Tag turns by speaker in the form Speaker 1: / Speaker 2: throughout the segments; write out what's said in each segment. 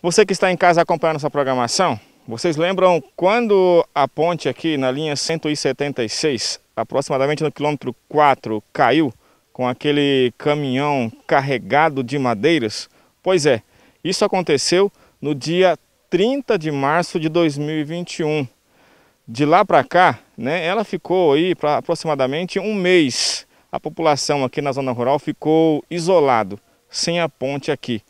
Speaker 1: Você que está em casa acompanhando essa programação, vocês lembram quando a ponte aqui na linha 176, aproximadamente no quilômetro 4, caiu com aquele caminhão carregado de madeiras? Pois é, isso aconteceu no dia 30 de março de 2021. De lá para cá, né, ela ficou aí para aproximadamente um mês. A população aqui na zona rural ficou isolado, sem a ponte aqui.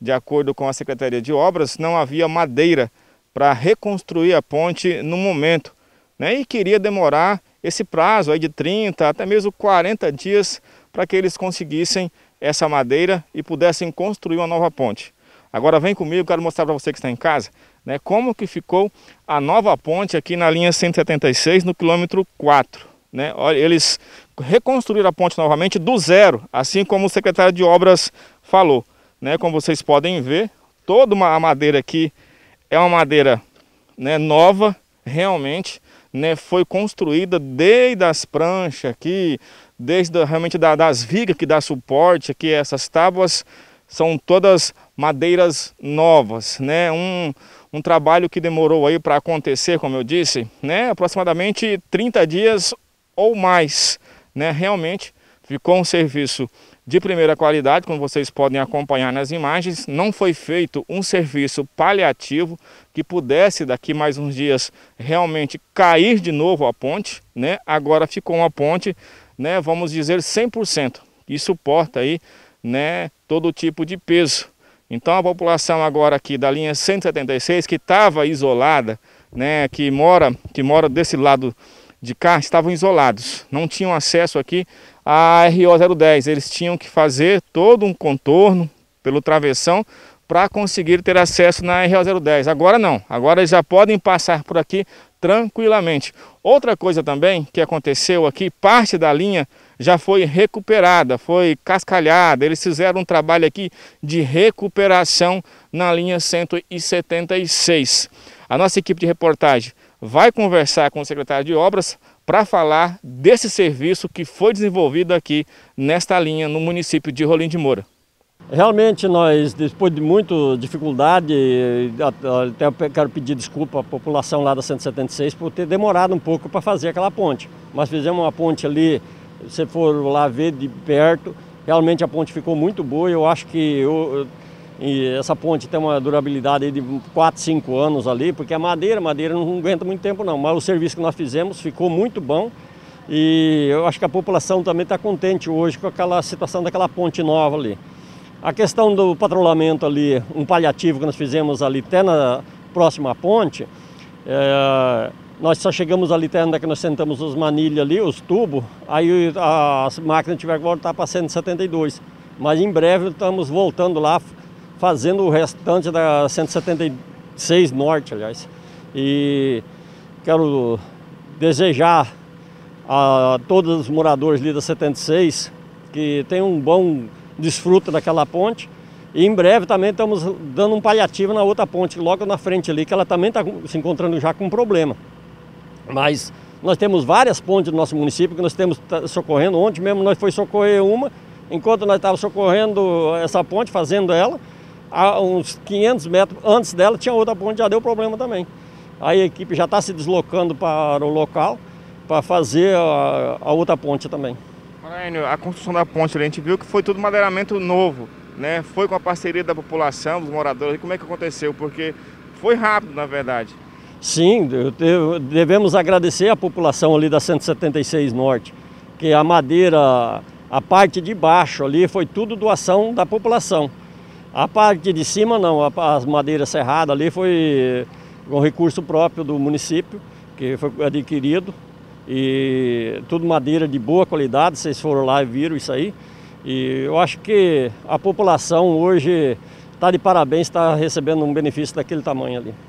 Speaker 1: De acordo com a Secretaria de Obras, não havia madeira para reconstruir a ponte no momento né? e queria demorar esse prazo aí de 30 até mesmo 40 dias para que eles conseguissem essa madeira e pudessem construir uma nova ponte. Agora vem comigo, quero mostrar para você que está em casa né, como que ficou a nova ponte aqui na linha 176 no quilômetro 4. Né? Olha, eles reconstruíram a ponte novamente do zero, assim como o secretário de obras falou. Né? Como vocês podem ver, toda a madeira aqui é uma madeira né, nova, realmente. Né, foi construída desde as pranchas aqui, desde realmente da, das vigas que dá suporte aqui, essas tábuas são todas madeiras novas, né? Um, um trabalho que demorou aí para acontecer, como eu disse, né? Aproximadamente 30 dias ou mais, né? Realmente Ficou um serviço de primeira qualidade, como vocês podem acompanhar nas imagens. Não foi feito um serviço paliativo que pudesse, daqui mais uns dias, realmente cair de novo a ponte. Né? Agora ficou uma ponte, né, vamos dizer, 100%, que suporta aí, né, todo tipo de peso. Então a população agora aqui da linha 176, que estava isolada, né, que mora, que mora desse lado de cá, estavam isolados, não tinham acesso aqui a RO 010. Eles tinham que fazer todo um contorno pelo travessão para conseguir ter acesso na RO 010. Agora não, agora eles já podem passar por aqui tranquilamente. Outra coisa também que aconteceu aqui, parte da linha já foi recuperada, foi cascalhada. Eles fizeram um trabalho aqui de recuperação na linha 176. A nossa equipe de reportagem vai conversar com o secretário de obras para falar desse serviço que foi desenvolvido aqui nesta linha
Speaker 2: no município de Rolim de Moura. Realmente nós, depois de muita dificuldade, até quero pedir desculpa à população lá da 176 por ter demorado um pouco para fazer aquela ponte. Mas fizemos uma ponte ali, se for lá ver de perto, realmente a ponte ficou muito boa. Eu acho que eu, e essa ponte tem uma durabilidade de 4, 5 anos ali, porque a madeira, madeira não aguenta muito tempo não, mas o serviço que nós fizemos ficou muito bom e eu acho que a população também está contente hoje com aquela situação daquela ponte nova ali. A questão do patrulhamento ali, um paliativo que nós fizemos ali até na próxima ponte, é, nós só chegamos ali até onde é nós sentamos os manilhas ali, os tubos, aí a máquina tiver que voltar para 172. Mas em breve estamos voltando lá, fazendo o restante da 176 Norte, aliás. E quero desejar a todos os moradores ali da 76 que tenham um bom desfruto daquela ponte. E em breve também estamos dando um paliativo na outra ponte, logo na frente ali, que ela também está se encontrando já com um problema. Mas nós temos várias pontes no nosso município que nós temos socorrendo. Ontem mesmo nós foi socorrer uma, enquanto nós estávamos socorrendo essa ponte, fazendo ela, a uns 500 metros antes dela tinha outra ponte já deu problema também. Aí a equipe já está se deslocando para o local para fazer a, a, outra ponte também.
Speaker 1: Maranhão, a construção da ponte a gente viu que foi tudo madeiramento novo, né? Foi com a parceria da população, dos moradores. Como é que aconteceu? Porque foi rápido, na verdade.
Speaker 2: Sim, devemos agradecer à população ali da 176 Norte, que a madeira, a parte de baixo ali foi tudo doação da população. A parte de cima não, as madeiras serradas ali foi um recurso próprio do município, que foi adquirido, e tudo madeira de boa qualidade, vocês foram lá e viram isso aí. E eu acho que a população hoje está de parabéns, está recebendo um benefício daquele tamanho ali.